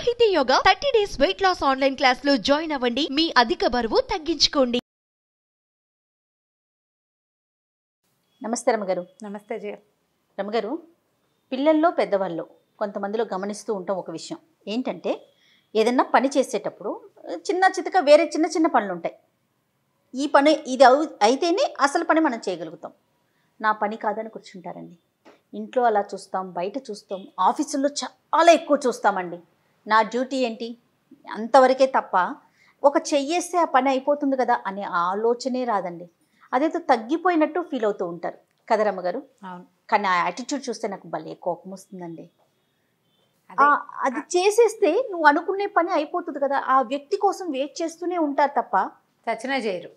సాహిత్య Yoga thirty days weight loss online class లో join అవ్వండి మీ అధిక బరువు తగ్గించుకోండి నమస్తే రమగారు నమస్తే జయ రమగారు పిల్లల్లో పెద్దవాళ్ళు కొంతమందిలో గమనిస్తూ ఉంటాం ఒక విషయం ఏంటంటే ఏదన్నా పని చేసేటప్పుడు చిన్న చితక వేరే చిన్న చిన్న పనులు ఉంటాయి ఈ పని ఇది అయితేనే అసలు పని మనం చేయగలుగుతాం నా పని కాదని కూర్చుంటారండి ఇంట్లో అలా చూస్తాం బయట చూస్తాం ఆఫీసుల్లో చాలా ఎక్కువ చూస్తామండి నా డ్యూటీ ఏంటి అంతవరకే తప్ప ఒక చెయ్యేస్తే ఆ పని అయిపోతుంది కదా అనే ఆలోచనే రాదండి అదేదో తగ్గిపోయినట్టు ఫీల్ అవుతూ ఉంటారు కదరమ్మ గారు కానీ ఆ యాటిట్యూడ్ చూస్తే నాకు భలే కోపం వస్తుందండి అది చేసేస్తే నువ్వు అనుకునే పని అయిపోతుంది కదా ఆ వ్యక్తి కోసం వెయిట్ చేస్తూనే ఉంటారు తప్ప చచ్చినా చేయరు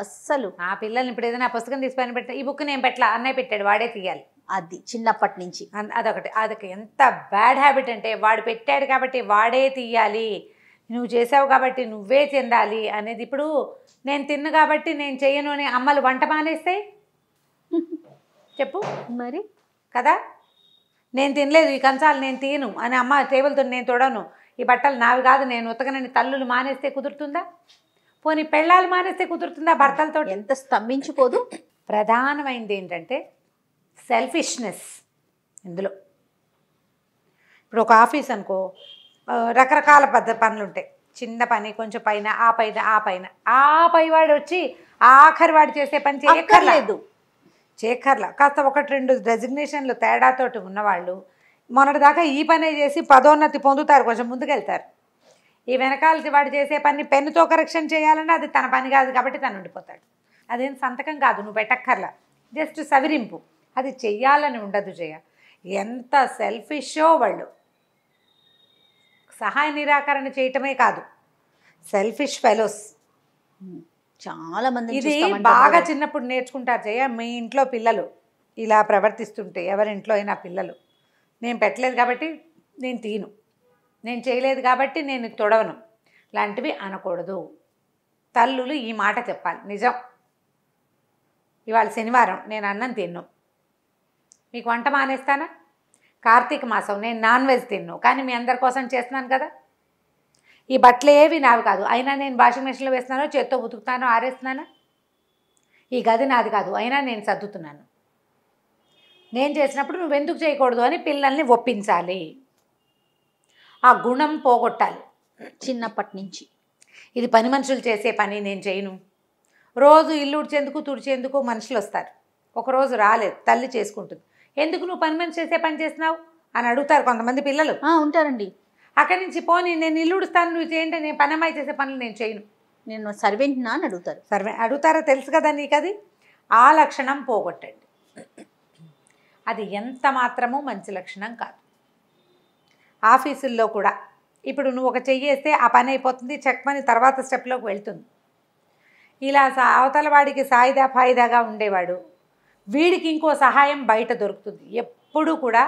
అస్సలు ఆ పిల్లల్ని ఇప్పుడు ఏదైనా పుస్తకం తీసుకొని పైన పెట్టా ఈ బుక్ నేను పెట్టాల అన్నయ్య పెట్టాడు వాడే తీయాలి అది చిన్నప్పటి నుంచి అదొకటి అదొక ఎంత బ్యాడ్ హ్యాబిట్ అంటే వాడు పెట్టాడు కాబట్టి వాడే తీయాలి నువ్వు చేసావు కాబట్టి నువ్వే చెందాలి అనేది ఇప్పుడు నేను తిన్ను కాబట్టి నేను చేయను అని అమ్మలు వంట మానేస్తాయి చెప్పు మరి కదా నేను తినలేదు ఈ కంచాలు నేను తీను అని అమ్మ టేబుల్తో నేను తొడను ఈ బట్టలు నావి కాదు నేను ఉతకనని తల్లులు మానేస్తే కుదురుతుందా పోనీ పెళ్ళాలు మానేస్తే కుదురుతుందా భర్తలతో ఎంత స్తంభించుకోదు ప్రధానమైనది ఏంటంటే సెల్ఫిష్నెస్ ఇందులో ఇప్పుడు ఒక ఆఫీస్ అనుకో రకరకాల పెద్ద పనులు ఉంటాయి చిన్న పని కొంచెం పైన ఆ పైన ఆ పైన ఆ వాడు వచ్చి ఆఖరి వాడు చేసే పని చేయక్కర్లేదు చేయక్కర్లా కాస్త ఒకటి రెండు డెసిగ్నేషన్లు తేడాతోటి ఉన్నవాళ్ళు మొన్నటిదాకా ఈ పనే చేసి పదోన్నతి పొందుతారు కొంచెం ముందుకెళ్తారు ఈ వెనకాల వాడు చేసే పని పెన్నుతో కరెక్షన్ చేయాలంటే అది తన పని కాదు కాబట్టి తను ఉండిపోతాడు అదేం సంతకం కాదు నువ్వు పెట్టక్కర్లా జస్ట్ సవిరింపు అది చెయ్యాలని ఉండదు జయ ఎంత సెల్ఫిషో వాళ్ళు సహాయ నిరాకరణ చేయటమే కాదు సెల్ఫిష్ ఫెలోస్ చాలా మంది ఇది బాగా చిన్నప్పుడు నేర్చుకుంటారు జయ మీ ఇంట్లో పిల్లలు ఇలా ప్రవర్తిస్తుంటే ఎవరింట్లో అయినా పిల్లలు నేను పెట్టలేదు కాబట్టి నేను తీను నేను చేయలేదు కాబట్టి నేను తొడవను లాంటివి అనకూడదు తల్లులు ఈ మాట చెప్పాలి నిజం ఇవాళ శనివారం నేను అన్నం తిన్ను మీకు వంట మానేస్తానా కార్తీక మాసం నేను నాన్ వెజ్ తిన్ను కానీ మీ అందరి కోసం చేస్తున్నాను కదా ఈ బట్టలు ఏవి నావి కాదు అయినా నేను వాషింగ్ మెషిన్లో వేస్తున్నాను చేత్తో ఉతుకుతాను ఆరేస్తున్నాను ఈ గది నాది కాదు అయినా నేను సర్దుతున్నాను నేను చేసినప్పుడు నువ్వు ఎందుకు చేయకూడదు అని పిల్లల్ని ఒప్పించాలి ఆ గుణం పోగొట్టాలి చిన్నప్పటి నుంచి ఇది పని మనుషులు చేసే పని నేను చేయను రోజు ఇల్లు ఉడిచేందుకు తుడిచేందుకు మనుషులు వస్తారు ఒకరోజు రాలేదు తల్లి చేసుకుంటుంది ఎందుకు నువ్వు పని మనిషి చేసే పని చేస్తున్నావు అని అడుగుతారు కొంతమంది పిల్లలు ఉంటారండి అక్కడి నుంచి పోనీ నేను ఇల్లుడుస్తాను నువ్వు చేయండి నేను పని అమ్మాయి చేసే పనులు నేను చేయను నేను సర్వెంట్నా అని అడుగుతారు సర్వే అడుగుతారో తెలుసు కదా నీకు అది ఆ లక్షణం పోగొట్టండి అది ఎంత మాత్రము మంచి లక్షణం కాదు ఆఫీసుల్లో కూడా ఇప్పుడు నువ్వు ఒక చెయ్యేస్తే ఆ పని అయిపోతుంది చెక్కమని తర్వాత స్టెప్లోకి వెళ్తుంది ఇలా అవతల వాడికి సాయిదా ఫాయిదాగా ఉండేవాడు వీడికి ఇంకో సహాయం బయట దొరుకుతుంది ఎప్పుడు కూడా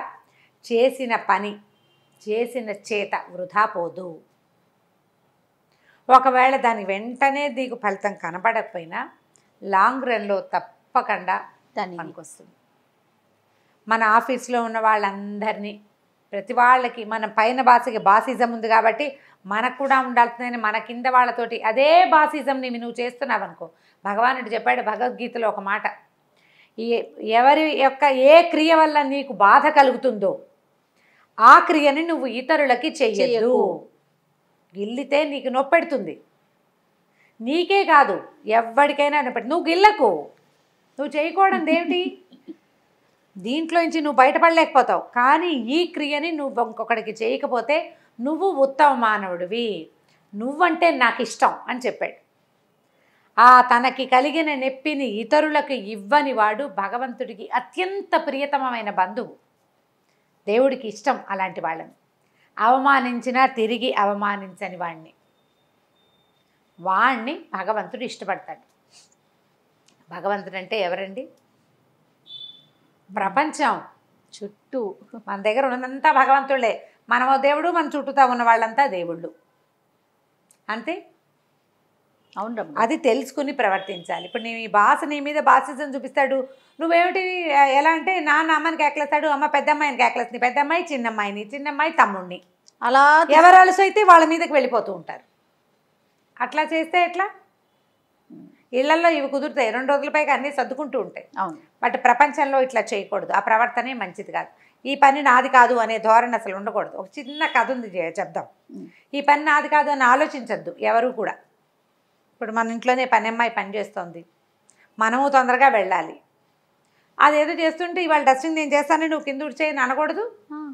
చేసిన పని చేసిన చేత వృధా పోదు ఒకవేళ దాని వెంటనే దీకు ఫలితం కనపడకపోయినా లాంగ్ రన్లో తప్పకుండా దాని పనికొస్తుంది మన ఆఫీస్లో ఉన్న వాళ్ళందరినీ ప్రతి వాళ్ళకి మన పైన భాషకి బాసిజం ఉంది కాబట్టి మనకు కూడా ఉండాల్సిందని మన కింద వాళ్ళతోటి అదే బాసిజంని నువ్వు చేస్తున్నావు అనుకో భగవానుడు చెప్పాడు భగవద్గీతలో ఒక మాట ఎవరి యొక్క ఏ క్రియ వల్ల నీకు బాధ కలుగుతుందో ఆ క్రియని నువ్వు ఇతరులకి చెయ్యదు గిల్లితే నీకు నొప్పెడుతుంది నీకే కాదు ఎవరికైనా నొప్పెడు నువ్వు గిల్లకు నువ్వు చేయకూడదు ఏమిటి నుంచి నువ్వు బయటపడలేకపోతావు కానీ ఈ క్రియని నువ్వు ఇంకొకడికి చేయకపోతే నువ్వు ఉత్తమ మానవుడివి నువ్వంటే నాకు ఇష్టం అని చెప్పాడు ఆ తనకి కలిగిన నొప్పిని ఇతరులకు ఇవ్వని వాడు భగవంతుడికి అత్యంత ప్రియతమమైన బంధువు దేవుడికి ఇష్టం అలాంటి వాళ్ళని అవమానించినా తిరిగి అవమానించని వాణ్ణి వాణ్ణి భగవంతుడు ఇష్టపడతాడు భగవంతుడు అంటే ఎవరండి ప్రపంచం చుట్టూ మన దగ్గర ఉన్నదంతా భగవంతుడే మనమో దేవుడు మన చుట్టూతో ఉన్న వాళ్ళంతా దేవుళ్ళు అంతే అది తెలుసుకుని ప్రవర్తించాలి ఇప్పుడు నీ బాస నీ మీద బాసిజం చూపిస్తాడు నువ్వేమిటి ఎలా అంటే నా అమ్మని కేకలేస్తాడు అమ్మ పెద్దమ్మాయిని కేకలేస్తుంది పెద్దమ్మాయి చిన్నమ్మాయిని చిన్నమ్మాయి తమ్ముడిని అలా ఎవరు అయితే వాళ్ళ మీదకి వెళ్ళిపోతూ ఉంటారు అట్లా చేస్తే ఎట్లా ఇళ్లలో ఇవి కుదురుతాయి రెండు పైగా అన్నీ సర్దుకుంటూ ఉంటాయి అవును బట్ ప్రపంచంలో ఇట్లా చేయకూడదు ఆ ప్రవర్తనే మంచిది కాదు ఈ పని నాది కాదు అనే ధోరణి అసలు ఉండకూడదు ఒక చిన్న కథ ఉంది చెప్దాం ఈ పని నాది కాదు అని ఆలోచించద్దు ఎవరు కూడా ఇప్పుడు మన ఇంట్లోనే పని అమ్మాయి పని చేస్తుంది మనము తొందరగా వెళ్ళాలి అదేదో చేస్తుంటే ఇవాళ డస్టింగ్ నేను చేస్తాను నువ్వు కింద ఉడిచేయని అనకూడదు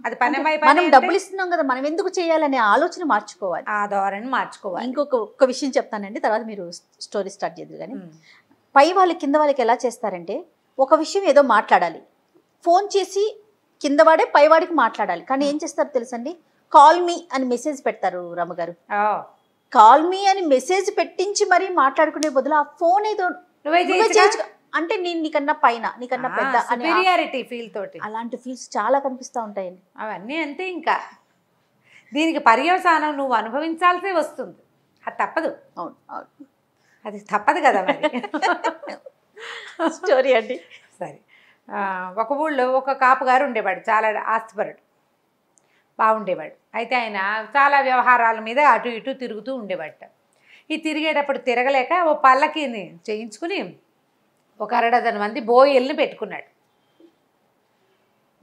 అది పని మనం డబ్బులు ఇస్తున్నాం కదా మనం ఎందుకు చేయాలనే ఆలోచన మార్చుకోవాలి ఆ ధోరణి మార్చుకోవాలి ఇంకొక ఒక్క విషయం చెప్తానండి తర్వాత మీరు స్టోరీ స్టార్ట్ చేద్దరు కానీ పై వాళ్ళు కింద వాళ్ళకి ఎలా చేస్తారంటే ఒక విషయం ఏదో మాట్లాడాలి ఫోన్ చేసి కిందవాడే పైవాడికి మాట్లాడాలి కానీ ఏం చేస్తారు తెలుసండి కాల్ మీ అని మెసేజ్ పెడతారు రమ్మగారు కాల్ మీ అని మెసేజ్ పెట్టించి మరీ మాట్లాడుకునే బదులు ఆ ఫోన్ ఏదో అంటే నేను నీకన్నా పైన నీకన్నా పెద్ద సుపీరియారిటీ ఫీల్ తోటి అలాంటి ఫీల్స్ చాలా కనిపిస్తూ ఉంటాయండి అవన్నీ అంతే ఇంకా దీనికి పర్యవసానం నువ్వు అనుభవించాల్సే వస్తుంది అది తప్పదు అవును అవును అది తప్పదు కదా స్టోరీ అండి సరే ఒక ఊళ్ళో ఒక కాపు గారు ఉండేవాడు చాలా ఆస్తిపరుడు బాగుండేవాడు అయితే ఆయన చాలా వ్యవహారాల మీద అటు ఇటు తిరుగుతూ ఉండేవాడట ఈ తిరిగేటప్పుడు తిరగలేక ఓ పల్లకిని చేయించుకుని ఒక అరడజన్ మంది బోయిల్ని పెట్టుకున్నాడు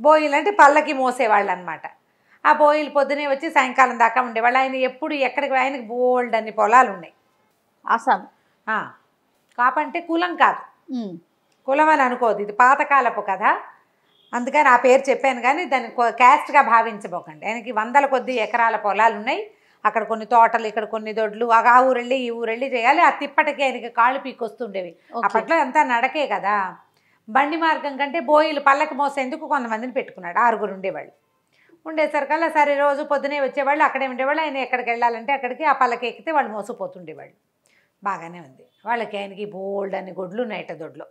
బోయిల్ అంటే పల్లకి మోసేవాళ్ళు అనమాట ఆ బోయిలు పొద్దునే వచ్చి సాయంకాలం దాకా ఉండేవాళ్ళు ఆయన ఎప్పుడు ఎక్కడికి ఆయనకి బోల్డ్ అన్ని పొలాలు ఉన్నాయి అసాం కాపంటే కులం కాదు కులం అని అనుకోదు ఇది పాతకాలపు కదా అందుకని ఆ పేరు చెప్పాను కానీ దాన్ని క్యాస్ట్గా భావించబోకండి ఆయనకి వందల కొద్ది ఎకరాల పొలాలు ఉన్నాయి అక్కడ కొన్ని తోటలు ఇక్కడ కొన్ని దొడ్లు ఆ ఊరెళ్ళి ఈ ఊరెళ్ళి చేయాలి ఆ తిప్పటికి ఆయనకి కాళ్ళు పీకొస్తుండేవి అప్పట్లో అంతా నడకే కదా బండి మార్గం కంటే బోయిలు పల్లకి మోసేందుకు కొంతమందిని పెట్టుకున్నాడు ఆరుగురు ఉండేవాళ్ళు ఉండేసరికల్లా సరే రోజు పొద్దునే వచ్చేవాళ్ళు అక్కడే ఉండేవాళ్ళు ఆయన ఎక్కడికి వెళ్ళాలంటే అక్కడికి ఆ పల్లకి ఎక్కితే వాళ్ళు మోసపోతుండేవాళ్ళు బాగానే ఉంది వాళ్ళకి ఆయనకి బోల్డ్ అని గొడ్లు ఉన్నాయి దొడ్లో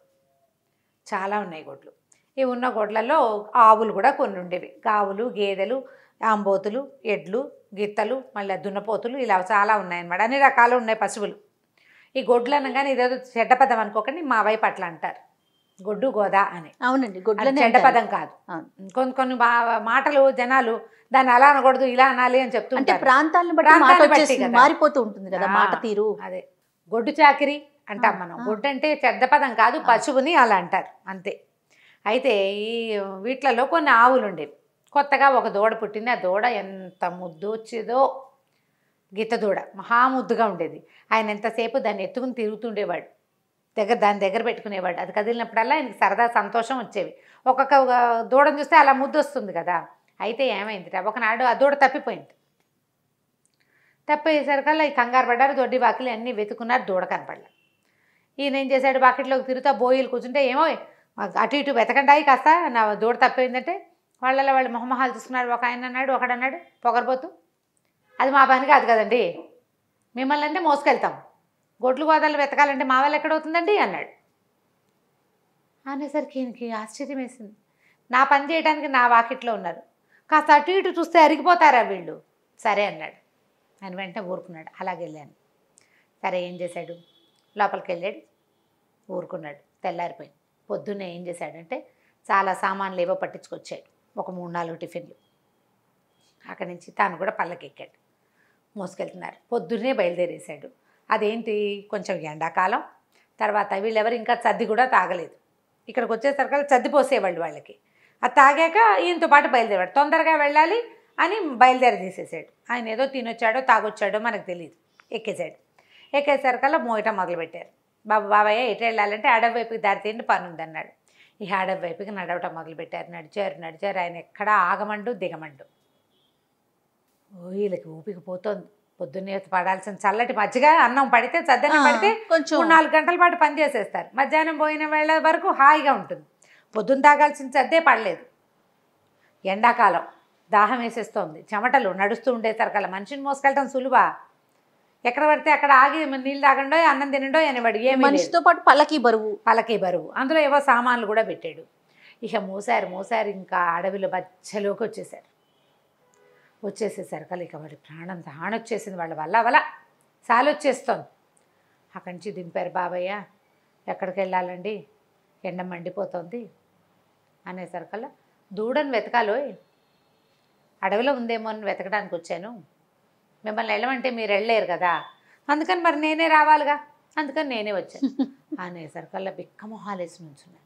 చాలా ఉన్నాయి గొడ్లు ఈ ఉన్న గొడ్లలో ఆవులు కూడా కొన్ని ఉండేవి ఆవులు గేదెలు ఆంబోతులు ఎడ్లు గిత్తలు మళ్ళీ దున్నపోతులు ఇలా చాలా ఉన్నాయన్నమాట అన్ని రకాలు ఉన్నాయి పశువులు ఈ గొడ్లు అనగానే ఇదేదో చెడ్డ పదం అనుకోకండి మా వైపు అట్లా అంటారు గొడ్డు గోదా అని అవునండి గొడ్లు చెడ్డ పదం కాదు కొన్ని కొన్ని మాటలు జనాలు దాన్ని అలా అనకూడదు ఇలా అనాలి అని చెప్తూ అంటే ప్రాంతాలను బట్టి మారిపోతూ ఉంటుంది కదా మాట తీరు అదే గొడ్డు చాకిరి అంటాం మనం గొడ్డు అంటే చెడ్డ పదం కాదు పశువుని అలా అంటారు అంతే అయితే ఈ వీటిలలో కొన్ని ఆవులు ఉండేవి కొత్తగా ఒక దూడ పుట్టింది ఆ దూడ ఎంత ముద్దు వచ్చేదో గీత దూడ మహాముద్దుగా ఉండేది ఆయన ఎంతసేపు దాన్ని ఎత్తుకుని తిరుగుతుండేవాడు దగ్గర దాని దగ్గర పెట్టుకునేవాడు అది కదిలినప్పుడల్లా ఆయనకి సరదా సంతోషం వచ్చేవి ఒక్కొక్క దూడను చూస్తే అలా ముద్దు వస్తుంది కదా అయితే ఏమైంది ఒకనాడు ఆ దూడ తప్పిపోయింది తప్పేసరికల్లా ఈ కంగారు పడ్డారు దొడ్డి వాకిలు అన్నీ వెతుకున్నారు దూడ కనపడలే ఈయన ఏం చేశాడు వాకిట్లోకి తిరుగుతా బోయిలు కూర్చుంటే ఏమో అటు ఇటు వెతకండాయి కాస్త నా దూడ తప్పేందంటే వాళ్ళ వాళ్ళు మొహమహాలు చూసుకున్నాడు ఒక ఆయన అన్నాడు ఒకడన్నాడు పొగరపోతూ అది మా పని కాదు కదండి మిమ్మల్ని అంటే మోసుకెళ్తాం గొడ్లు గోదాలు వెతకాలంటే మా వాళ్ళు ఎక్కడవుతుందండి అన్నాడు అనేసరికి ఈయనకి ఆశ్చర్యం వేసింది నా పని చేయడానికి నా వాకిట్లో ఉన్నారు కాస్త అటు ఇటు చూస్తే అరిగిపోతారా వీళ్ళు సరే అన్నాడు ఆయన వెంటనే ఊరుకున్నాడు అలాగే వెళ్ళాను సరే ఏం చేశాడు లోపలికి వెళ్ళాడు ఊరుకున్నాడు తెల్లారిపోయింది పొద్దున్నే ఏం చేశాడంటే చాలా సామాన్లు ఏవో పట్టించుకొచ్చాడు ఒక మూడు నాలుగు టిఫిన్లు అక్కడి నుంచి తాను కూడా పళ్ళకెక్కాడు మోసుకెళ్తున్నారు పొద్దున్నే బయలుదేరేశాడు అదేంటి కొంచెం ఎండాకాలం తర్వాత వీళ్ళెవరు ఇంకా చద్ది కూడా తాగలేదు ఇక్కడికి వచ్చేసరికి చద్దిపోసేవాళ్ళు వాళ్ళకి అది తాగాక ఈయనతో పాటు బయలుదేరాడు తొందరగా వెళ్ళాలి అని బయలుదేరి తీసేసాడు ఆయన ఏదో తినొచ్చాడో తాగొచ్చాడో మనకు తెలియదు ఎక్కేశాడు ఎక్కేసరికల్లా మోయటం మొదలుపెట్టారు బాబు బాబాయ్ ఎటు వెళ్ళాలంటే అడవి వైపుకి దారి తిండి పని ఉందన్నాడు ఈ అడవి వైపుకి నడవటం మొదలుపెట్టారు నడిచారు నడిచారు ఆయన ఎక్కడా ఆగమండు దిగమండు వీళ్ళకి ఊపికి పోతోంది పొద్దున్నే పడాల్సిన చల్లటి మజ్జిగ అన్నం పడితే చద్దన్నం పడితే కొంచెం నాలుగు గంటల పాటు పని చేసేస్తారు మధ్యాహ్నం పోయిన వేళ వరకు హాయిగా ఉంటుంది పొద్దున్న తాగాల్సిన చద్దే పడలేదు ఎండాకాలం దాహం వేసేస్తోంది చెమటలు నడుస్తూ ఉండేసరికల్లా మనిషిని మోసుకెళ్ళటం సులువా ఎక్కడ పడితే అక్కడ ఆగి నీళ్ళు తాగండో అన్నం తినండో అనేవాడు ఏ మనిషితో పాటు పలకీ బరువు పలకీ బరువు అందులో ఏవో సామాన్లు కూడా పెట్టాడు ఇక మోసారు మోసారు ఇంకా అడవిలో బచ్చలోకి వచ్చేసారు వచ్చేసేసరికి ఇక వాడి ప్రాణం తాణొచ్చేసింది వాళ్ళ వల్ల వల సాలొచ్చేస్తోంది అక్కడి నుంచి దింపారు బాబయ్య ఎక్కడికి వెళ్ళాలండి ఎండ మండిపోతుంది అనేసరికల్లా దూడను వెతకాలోయ్ అడవిలో ఉందేమో అని వెతకడానికి వచ్చాను మిమ్మల్ని వెళ్ళమంటే మీరు వెళ్ళలేరు కదా అందుకని మరి నేనే రావాలిగా అందుకని నేనే వచ్చాను అనేసరికల్లా బిక్క మొహాలేసి నుంచున్నారు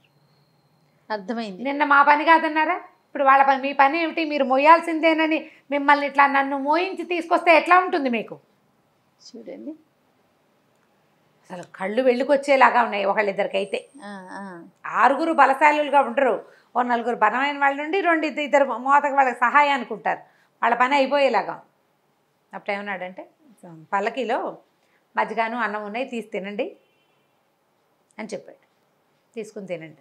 అర్థమైంది నిన్న మా పని కాదన్నారా ఇప్పుడు వాళ్ళ పని మీ పని ఏమిటి మీరు మోయాల్సిందేనని మిమ్మల్ని ఇట్లా నన్ను మోయించి తీసుకొస్తే ఎట్లా ఉంటుంది మీకు చూడండి అసలు కళ్ళు వెళ్ళికొచ్చేలాగా ఉన్నాయి ఒకళ్ళిద్దరికైతే ఆరుగురు బలశాలులుగా ఉండరు ఓ నలుగురు బలమైన వాళ్ళ నుండి రెండు ఇద్దరు మోతకు వాళ్ళకి సహాయం అనుకుంటారు వాళ్ళ పని అయిపోయేలాగా అప్పుడు ఏమన్నాడంటే పల్లకీలో మజ్జిగాను అన్నం ఉన్నాయి తీసి తినండి అని చెప్పాడు తీసుకుని తినండి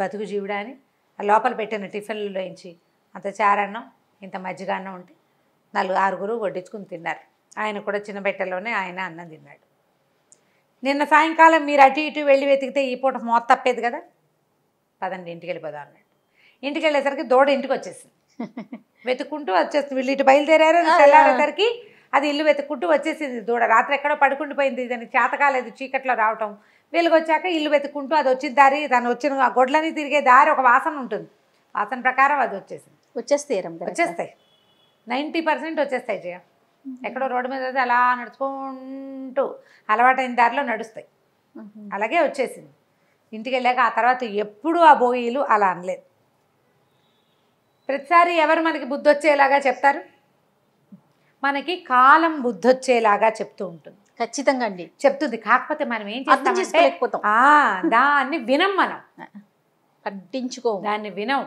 బతుకు జీవుడా అని లోపల పెట్టిన ఇంచి అంత చారన్నం ఇంత మజ్జిగ అన్నం ఉంటే నలుగు ఆరుగురు వడ్డించుకుని తిన్నారు ఆయన కూడా చిన్న బెట్టలోనే ఆయన అన్నం తిన్నాడు నిన్న సాయంకాలం మీరు అటు ఇటు వెళ్ళి వెతికితే ఈ పూట మోత తప్పేది కదా పదండి ఇంటికి వెళ్ళిపోదాం అన్నాడు ఇంటికి వెళ్ళేసరికి దూడ ఇంటికి వచ్చేసింది వెతుక్కుంటూ వచ్చేస్తుంది వీళ్ళు ఇటు బయలుదేరారు తెల్లారేసరికి అది ఇల్లు వెతుక్కుంటూ వచ్చేసింది దూడ రాత్రి ఎక్కడో పడుకుండిపోయింది దానికి చేత చీకట్లో రావటం వీళ్ళకి వచ్చాక ఇల్లు వెతుక్కుంటూ అది వచ్చిన దారి తను వచ్చిన గొడ్లని తిరిగే దారి ఒక వాసన ఉంటుంది వాసన ప్రకారం అది వచ్చేసింది వచ్చేస్తే వచ్చేస్తాయి నైంటీ పర్సెంట్ వచ్చేస్తాయి జయ ఎక్కడో రోడ్డు మీద అలా నడుచుకుంటూ అలవాటైన దారిలో నడుస్తాయి అలాగే వచ్చేసింది ఇంటికి వెళ్ళాక ఆ తర్వాత ఎప్పుడూ ఆ బోయిలు అలా అనలేదు ప్రతిసారి ఎవరు మనకి బుద్ధొచ్చేలాగా చెప్తారు మనకి కాలం బుద్ధొచ్చేలాగా చెప్తూ ఉంటుంది ఖచ్చితంగా అండి చెప్తుంది కాకపోతే మనం ఏం చేస్తాం చేసుకోలేకపోతాం దాన్ని వినం మనం పట్టించుకో దాన్ని వినం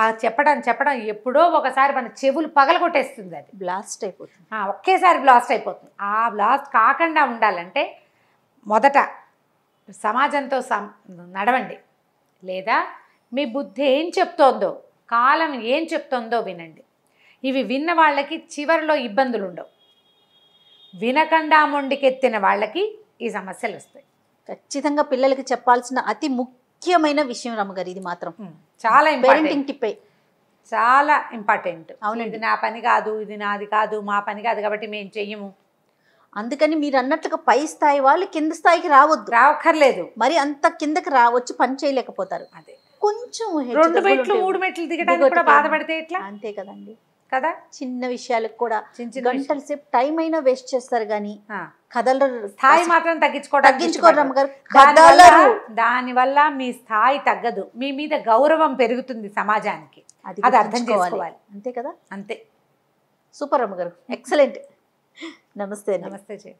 ఆ చెప్పడం చెప్పడం ఎప్పుడో ఒకసారి మన చెవులు పగలగొట్టేస్తుంది అది బ్లాస్ట్ అయిపోతుంది ఒకేసారి బ్లాస్ట్ అయిపోతుంది ఆ బ్లాస్ట్ కాకుండా ఉండాలంటే మొదట సమాజంతో నడవండి లేదా మీ బుద్ధి ఏం చెప్తోందో కాలం ఏం చెప్తుందో వినండి ఇవి విన్న వాళ్ళకి చివరిలో ఇబ్బందులు ఉండవు వినకుండా మొండికెత్తిన వాళ్ళకి ఈ సమస్యలు వస్తాయి ఖచ్చితంగా పిల్లలకి చెప్పాల్సిన అతి ముఖ్యమైన విషయం రమ్మగారు ఇది మాత్రం చాలా ఇంపార్టెంట్ టిప్పే చాలా ఇంపార్టెంట్ అవును ఇది నా పని కాదు ఇది నాది కాదు మా పని కాదు కాబట్టి మేము చెయ్యము అందుకని మీరు అన్నట్లుగా పై స్థాయి వాళ్ళు కింద స్థాయికి రావద్దు రావక్కర్లేదు మరి అంత కిందకి రావచ్చు పని చేయలేకపోతారు అదే కొంచెం రెండు మెట్లు మూడు మెట్లు దిగడానికి కూడా బాధపడితే ఎట్లా అంతే కదండి కదా చిన్న విషయాలకు కూడా గంటల సేపు టైం అయినా వేస్ట్ చేస్తారు గానీ కథల స్థాయి మాత్రం తగ్గించుకోవడం తగ్గించుకోరు వల్ల మీ స్థాయి తగ్గదు మీ మీద గౌరవం పెరుగుతుంది సమాజానికి అది అర్థం చేసుకోవాలి అంతే కదా అంతే సూపర్ గారు ఎక్సలెంట్ నమస్తే నమస్తే జయ